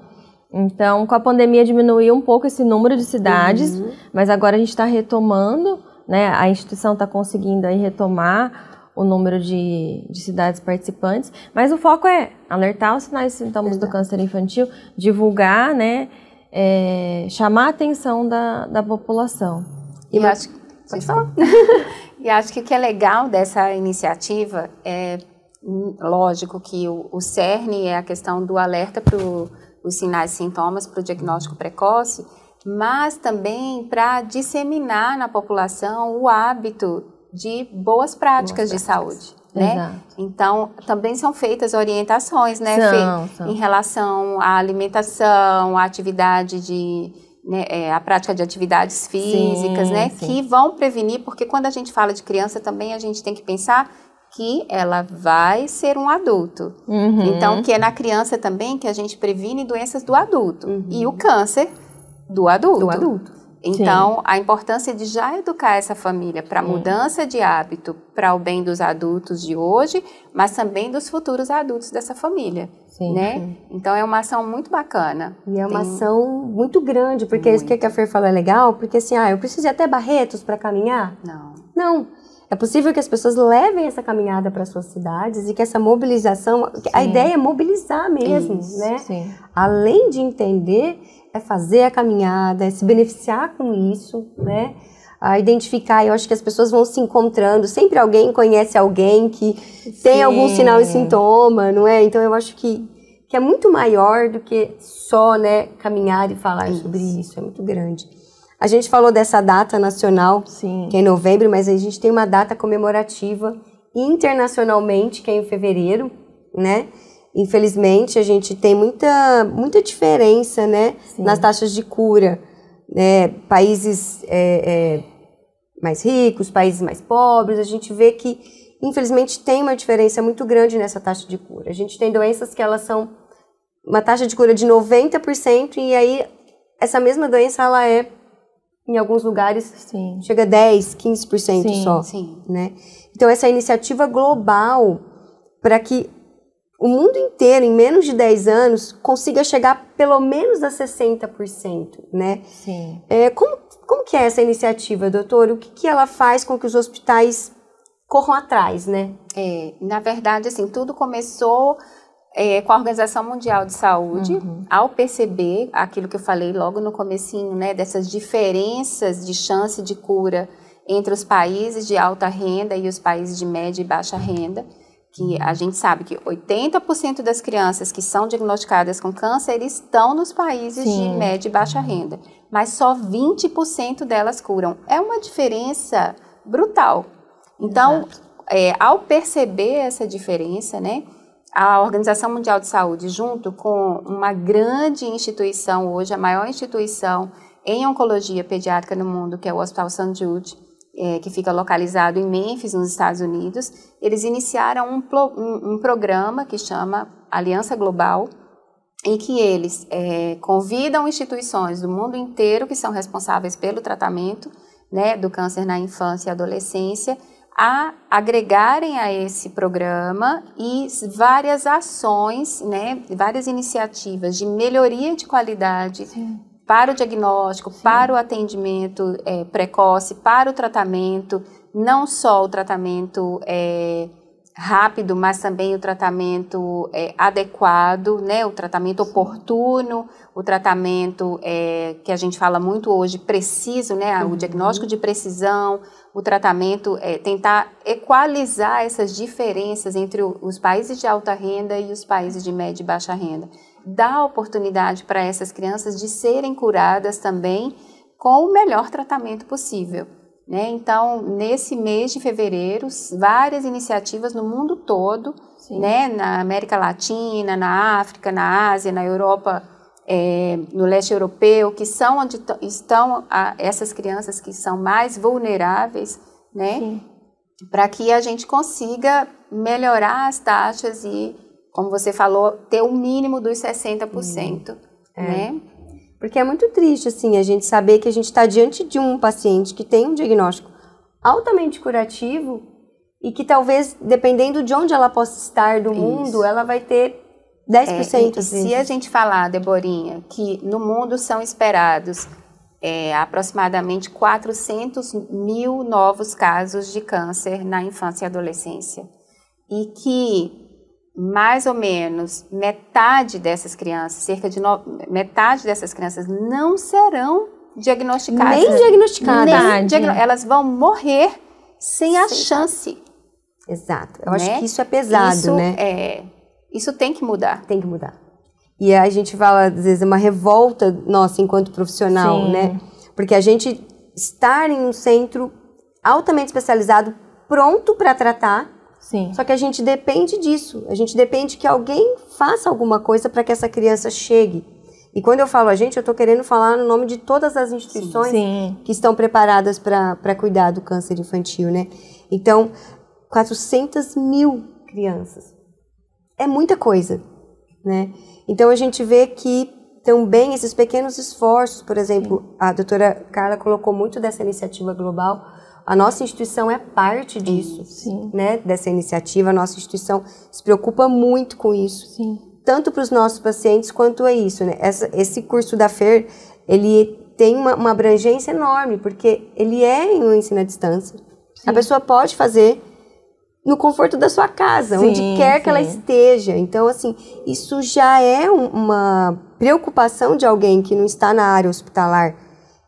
Então, com a pandemia diminuiu um pouco esse número de cidades, uhum. mas agora a gente está retomando, né? A instituição está conseguindo aí retomar o número de, de, cidades participantes, mas o foco é alertar os sinais e sintomas Exato. do câncer infantil, divulgar, né? É, chamar a atenção da, da população. E, eu acho que Pode falar. [laughs] e acho que o que é legal dessa iniciativa é, lógico, que o, o cerne é a questão do alerta para o os sinais e sintomas para o diagnóstico precoce, mas também para disseminar na população o hábito de boas práticas, boas práticas. de saúde. Né? Então, também são feitas orientações, né, são, Fê, são. em relação à alimentação, à atividade de né, é, a prática de atividades físicas, sim, né, sim. que vão prevenir, porque quando a gente fala de criança também a gente tem que pensar que ela vai ser um adulto. Uhum. Então, que é na criança também que a gente previne doenças do adulto uhum. e o câncer do adulto. Do adulto. Então, Sim. a importância de já educar essa família para mudança de hábito para o bem dos adultos de hoje, mas também dos futuros adultos dessa família. Sim, né? Sim. Então é uma ação muito bacana. E é uma Tem... ação muito grande, porque muito. isso que a Fer falou é legal, porque assim, ah, eu preciso ir até Barretos para caminhar? Não. Não. É possível que as pessoas levem essa caminhada para suas cidades e que essa mobilização, sim. a ideia é mobilizar mesmo, Isso, né? Sim. Além de entender, é fazer a caminhada, é se beneficiar com isso, né? a identificar. Eu acho que as pessoas vão se encontrando. Sempre alguém conhece alguém que Sim. tem algum sinal e sintoma, não é? Então eu acho que, que é muito maior do que só né, caminhar e falar isso. sobre isso. É muito grande. A gente falou dessa data nacional, Sim. que é em novembro, mas a gente tem uma data comemorativa internacionalmente, que é em fevereiro, né? Infelizmente, a gente tem muita, muita diferença, né? Nas taxas de cura. Né? Países é, é, mais ricos, países mais pobres, a gente vê que, infelizmente, tem uma diferença muito grande nessa taxa de cura. A gente tem doenças que elas são uma taxa de cura de 90% e aí essa mesma doença ela é em alguns lugares sim. chega a 10, 15% sim, só. Sim. Né? Então, essa iniciativa global para que o mundo inteiro, em menos de 10 anos, consiga chegar pelo menos a 60%, né? Sim. É, como, como que é essa iniciativa, doutor? O que, que ela faz com que os hospitais corram atrás, né? É, na verdade, assim, tudo começou é, com a Organização Mundial de Saúde, uhum. ao perceber aquilo que eu falei logo no comecinho, né, dessas diferenças de chance de cura entre os países de alta renda e os países de média e baixa renda, que uhum. a gente sabe que 80% das crianças que são diagnosticadas com câncer estão nos países Sim. de média e baixa uhum. renda, mas só 20% delas curam. É uma diferença brutal. Então, é, ao perceber essa diferença, né, a Organização Mundial de Saúde, junto com uma grande instituição hoje, a maior instituição em oncologia pediátrica no mundo, que é o Hospital St. Jude, é, que fica localizado em Memphis, nos Estados Unidos, eles iniciaram um, pro, um, um programa que chama Aliança Global, em que eles é, convidam instituições do mundo inteiro que são responsáveis pelo tratamento né, do câncer na infância e adolescência a agregarem a esse programa e várias ações, né, várias iniciativas de melhoria de qualidade Sim. para o diagnóstico, Sim. para o atendimento é, precoce, para o tratamento, não só o tratamento é, rápido, mas também o tratamento é, adequado, né, o tratamento oportuno, o tratamento é, que a gente fala muito hoje preciso, né, uhum. o diagnóstico de precisão o tratamento, é, tentar equalizar essas diferenças entre o, os países de alta renda e os países de média e baixa renda. Dá oportunidade para essas crianças de serem curadas também com o melhor tratamento possível. Né? Então, nesse mês de fevereiro, várias iniciativas no mundo todo, né? na América Latina, na África, na Ásia, na Europa é, no leste europeu, que são onde estão a, essas crianças que são mais vulneráveis, né? Para que a gente consiga melhorar as taxas e, como você falou, ter o um mínimo dos 60%, hum. né? É. Porque é muito triste, assim, a gente saber que a gente está diante de um paciente que tem um diagnóstico altamente curativo e que talvez, dependendo de onde ela possa estar do Isso. mundo, ela vai ter 10%. É, e, se a gente falar, Deborinha, que no mundo são esperados é, aproximadamente 400 mil novos casos de câncer na infância e adolescência. E que mais ou menos metade dessas crianças, cerca de no, metade dessas crianças não serão diagnosticadas. Nem diagnosticadas. Nem elas vão morrer sem a chance. Exato. Eu né? acho que isso é pesado, isso né? É, isso tem que mudar. Tem que mudar. E a gente fala, às vezes, é uma revolta nossa enquanto profissional, Sim. né? Porque a gente estar em um centro altamente especializado, pronto para tratar, Sim. só que a gente depende disso. A gente depende que alguém faça alguma coisa para que essa criança chegue. E quando eu falo a gente, eu estou querendo falar no nome de todas as instituições Sim. que estão preparadas para cuidar do câncer infantil, né? Então, 400 mil crianças é muita coisa, né? Então a gente vê que também esses pequenos esforços, por exemplo, Sim. a doutora Carla colocou muito dessa iniciativa global, a nossa instituição é parte disso, Sim. né? Dessa iniciativa, a nossa instituição se preocupa muito com isso. Sim. Tanto para os nossos pacientes quanto a é isso, né? Essa, esse curso da FER, ele tem uma, uma abrangência enorme, porque ele é em um ensino à distância. A pessoa pode fazer no conforto da sua casa, sim, onde quer sim. que ela esteja. Então, assim, isso já é uma preocupação de alguém que não está na área hospitalar,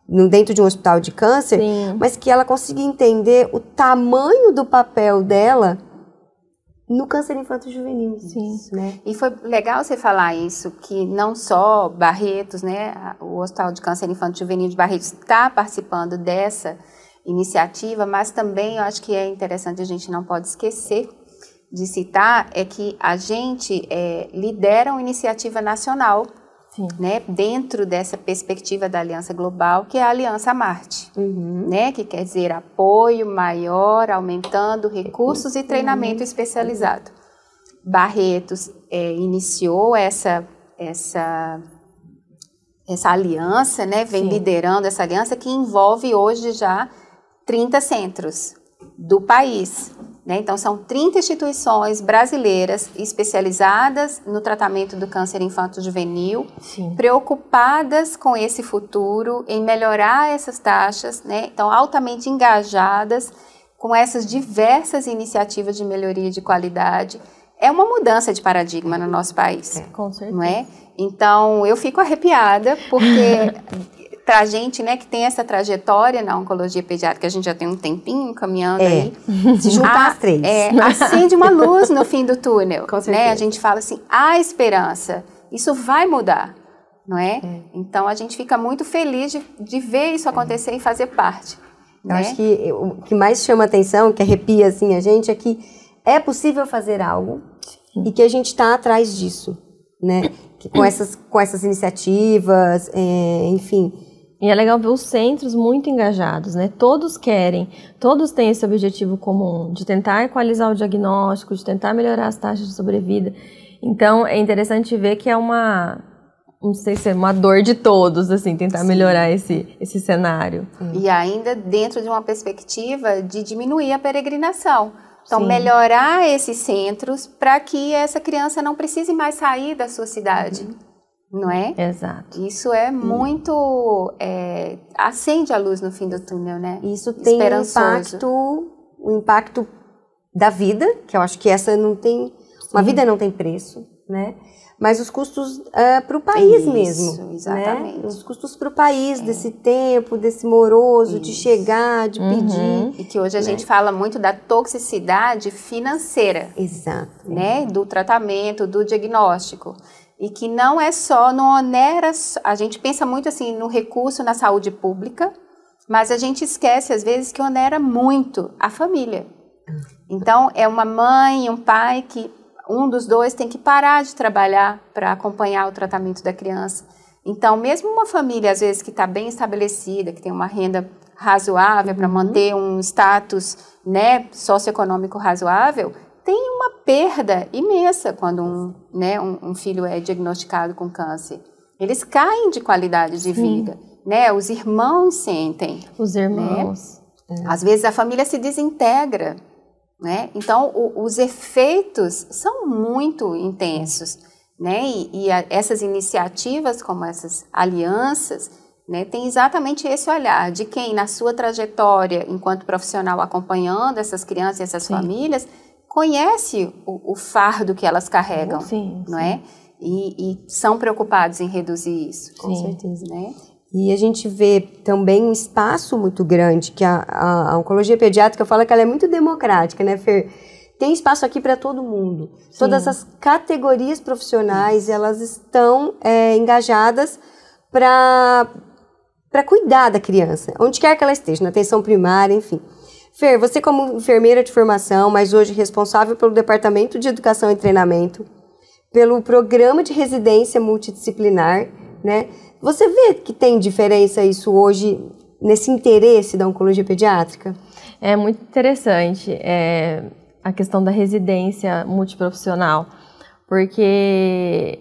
no, dentro de um hospital de câncer, sim. mas que ela consiga entender o tamanho do papel dela no câncer infanto-juvenil. Sim. Né? E foi legal você falar isso, que não só Barretos, né, o Hospital de Câncer Infanto-Juvenil de Barretos está participando dessa iniciativa, mas também eu acho que é interessante a gente não pode esquecer de citar é que a gente é, lidera uma iniciativa nacional Sim. Né, dentro dessa perspectiva da Aliança Global, que é a Aliança Marte, uhum. né, que quer dizer apoio maior, aumentando recursos e treinamento uhum. especializado. Barretos é, iniciou essa, essa, essa aliança, né, vem Sim. liderando essa aliança que envolve hoje já 30 centros do país. Né? Então, são 30 instituições brasileiras especializadas no tratamento do câncer infanto-juvenil, preocupadas com esse futuro, em melhorar essas taxas, né? então, altamente engajadas com essas diversas iniciativas de melhoria de qualidade. É uma mudança de paradigma no nosso país. É, com certeza. Não é? Então, eu fico arrepiada, porque [laughs] para a gente, né, que tem essa trajetória na oncologia pediátrica, a gente já tem um tempinho caminhando é. aí, se [laughs] juntar as três. É, [laughs] acende uma luz no fim do túnel, [laughs] Com né? A gente fala assim, há esperança, isso vai mudar, não é? é. Então a gente fica muito feliz de, de ver isso é. acontecer e fazer parte. Eu né? acho que o que mais chama atenção, que arrepia assim a gente, é que é possível fazer algo e que a gente está atrás disso, né? Que com [clears throat] essas, com essas iniciativas, é, enfim, e é legal ver os centros muito engajados, né? Todos querem, todos têm esse objetivo comum de tentar equalizar o diagnóstico, de tentar melhorar as taxas de sobrevida. Então é interessante ver que é uma não sei se é uma dor de todos, assim, tentar Sim. melhorar esse, esse cenário. E ainda dentro de uma perspectiva de diminuir a peregrinação. Então, Sim. melhorar esses centros para que essa criança não precise mais sair da sua cidade. Uhum não é? Exato. Isso é muito é, acende a luz no fim do túnel, né? Isso tem um impacto, o impacto da vida, que eu acho que essa não tem, uma Sim. vida não tem preço, né? Mas os custos uh, ah, para o país Isso, mesmo, né? exatamente. Né? Os custos para o país é. desse tempo, desse moroso, Isso. de chegar, de uhum. pedir. E que hoje a né? gente fala muito da toxicidade financeira. Exato. Né? Do tratamento, do diagnóstico e que não é só, não onera. A gente pensa muito assim no recurso na saúde pública, mas a gente esquece às vezes que onera muito a família. Então, é uma mãe e um pai que um dos dois tem que parar de trabalhar para acompanhar o tratamento da criança. Então, mesmo uma família, às vezes, que está bem estabelecida, que tem uma renda razoável uhum. para manter um status né, socioeconômico razoável, tem uma perda imensa quando um, né, um, um filho é diagnosticado com câncer. Eles caem de qualidade de Sim. vida, né? Os irmãos sentem. Os né? irmãos. Né? É. Às vezes a família se desintegra, né? Então o, os efeitos são muito intensos, né? E, e a, essas iniciativas, como essas alianças, né, tem exatamente esse olhar de quem na sua trajetória enquanto profissional acompanhando essas crianças e essas Sim. famílias conhece o, o fardo que elas carregam, sim, não é? E, e, são preocupados em reduzir isso, com sim. certeza, né? E a gente vê também um espaço muito grande, que a, a, a oncologia pediátrica fala que ela é muito democrática, né, Fer? Tem espaço aqui para todo mundo. Sim. Todas as categorias profissionais, Sim. elas estão é, engajadas para cuidar da criança, onde quer que ela esteja, na atenção primária, enfim. Fer, você como enfermeira de formação, mas hoje responsável pelo Departamento de Educação e Treinamento, pelo Programa de Residência Multidisciplinar, né? Você vê que tem diferença isso hoje nesse interesse da oncologia pediátrica? É muito interessante é, a questão da residência multiprofissional, porque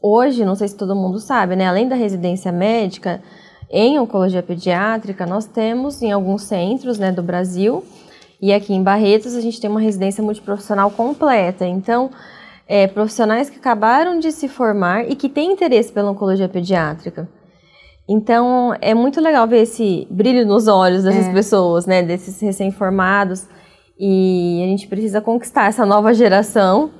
hoje, não sei se todo mundo sabe, né? Além da residência médica, em oncologia pediátrica, nós temos em alguns centros né, do Brasil e aqui em Barretos a gente tem uma residência multiprofissional completa. Então, é, profissionais que acabaram de se formar e que têm interesse pela oncologia pediátrica. Então, é muito legal ver esse brilho nos olhos dessas é. pessoas, né, desses recém-formados. E a gente precisa conquistar essa nova geração.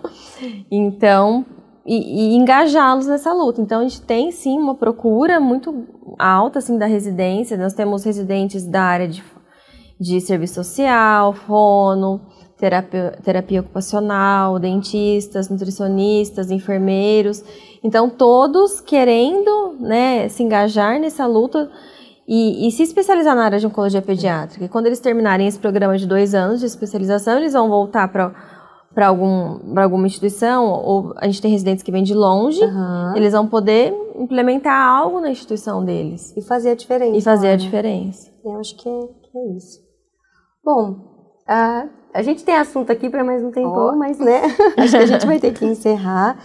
Então, e, e engajá-los nessa luta. Então a gente tem sim uma procura muito alta assim da residência. Nós temos residentes da área de, de serviço social, fono, terapia, terapia ocupacional, dentistas, nutricionistas, enfermeiros. Então todos querendo né, se engajar nessa luta. E, e, se especializar na área de oncologia pediátrica. E quando eles terminarem esse programa de dois anos de especialização, eles vão voltar para para algum, alguma instituição, ou a gente tem residentes que vêm de longe, uhum. eles vão poder implementar algo na instituição deles. E fazer a diferença. E fazer a né? diferença. Eu acho que é, que é isso. Bom, a, a gente tem assunto aqui para mais um tempo, oh. mas né, [laughs] acho que a gente vai ter que encerrar.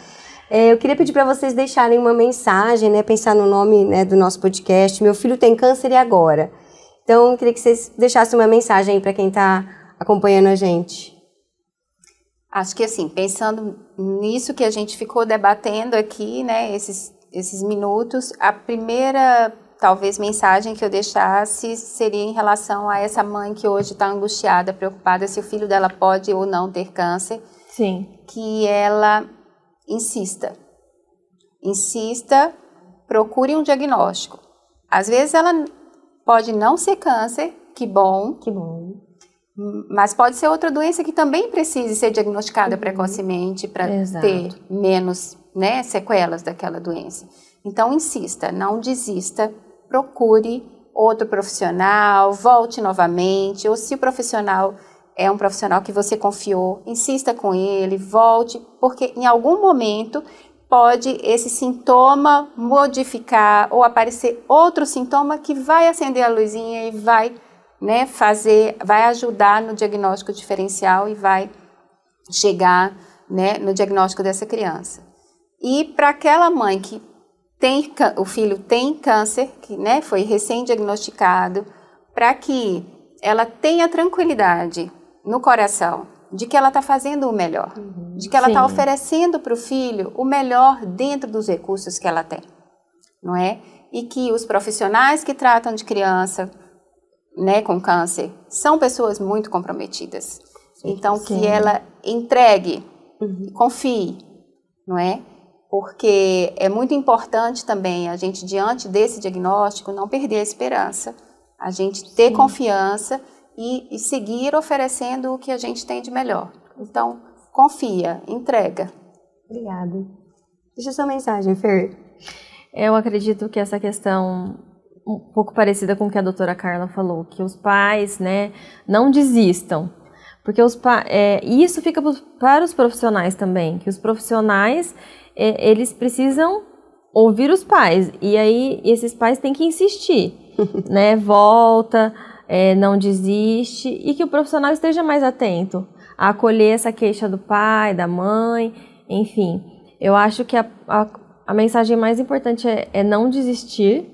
É, eu queria pedir para vocês deixarem uma mensagem, né, pensar no nome né, do nosso podcast, Meu Filho Tem Câncer e Agora. Então, eu queria que vocês deixassem uma mensagem aí para quem está acompanhando a gente. Acho que assim, pensando nisso que a gente ficou debatendo aqui, né, esses, esses minutos, a primeira talvez mensagem que eu deixasse seria em relação a essa mãe que hoje está angustiada, preocupada se o filho dela pode ou não ter câncer. Sim. Que ela insista. Insista, procure um diagnóstico. Às vezes ela pode não ser câncer, que bom. Que bom. Mas pode ser outra doença que também precise ser diagnosticada uhum. precocemente para ter menos né, sequelas daquela doença. Então, insista, não desista, procure outro profissional, volte novamente, ou se o profissional é um profissional que você confiou, insista com ele, volte, porque em algum momento pode esse sintoma modificar ou aparecer outro sintoma que vai acender a luzinha e vai né, fazer, vai ajudar no diagnóstico diferencial e vai chegar né, no diagnóstico dessa criança. E para aquela mãe que tem, o filho tem câncer, que né, foi recém-diagnosticado, para que ela tenha tranquilidade no coração de que ela está fazendo o melhor, uhum, de que ela está oferecendo para o filho o melhor dentro dos recursos que ela tem, não é? E que os profissionais que tratam de criança, né, com câncer são pessoas muito comprometidas. Então, Sim. que ela entregue, uhum. confie, não é? Porque é muito importante também a gente, diante desse diagnóstico, não perder a esperança, a gente ter Sim. confiança e, e seguir oferecendo o que a gente tem de melhor. Então, confia, entrega. Obrigada. Deixa sua mensagem, Fer. Eu acredito que essa questão um pouco parecida com o que a doutora Carla falou, que os pais, né, não desistam. Porque os pa é, isso fica para os profissionais também, que os profissionais, é, eles precisam ouvir os pais, e aí esses pais têm que insistir, [laughs] né, volta, é, não desiste, e que o profissional esteja mais atento a acolher essa queixa do pai, da mãe, enfim. Eu acho que a, a, a mensagem mais importante é, é não desistir,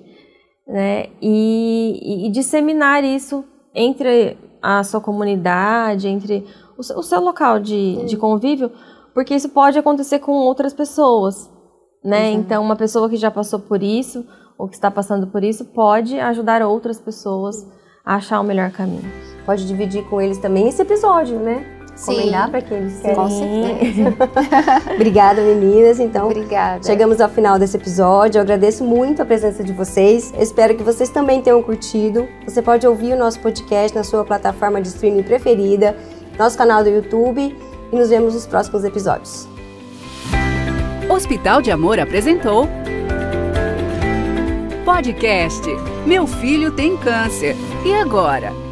né? E, e, disseminar isso entre a sua comunidade, entre o, seu, o seu local de, de, convívio, porque isso pode acontecer com outras pessoas, né? Exato. Então, uma pessoa que já passou por isso ou que está passando por isso pode ajudar outras pessoas a achar o melhor caminho. Pode dividir com eles também esse episódio, né? recomendar para quem eles Com certeza. Obrigada, meninas. Então, Obrigada. chegamos ao final desse episódio. Eu agradeço muito a presença de vocês. Espero que vocês também tenham curtido. Você pode ouvir o nosso podcast na sua plataforma de streaming preferida, nosso canal do YouTube e nos vemos nos próximos episódios. Hospital de Amor apresentou Podcast Meu Filho Tem Câncer. E agora?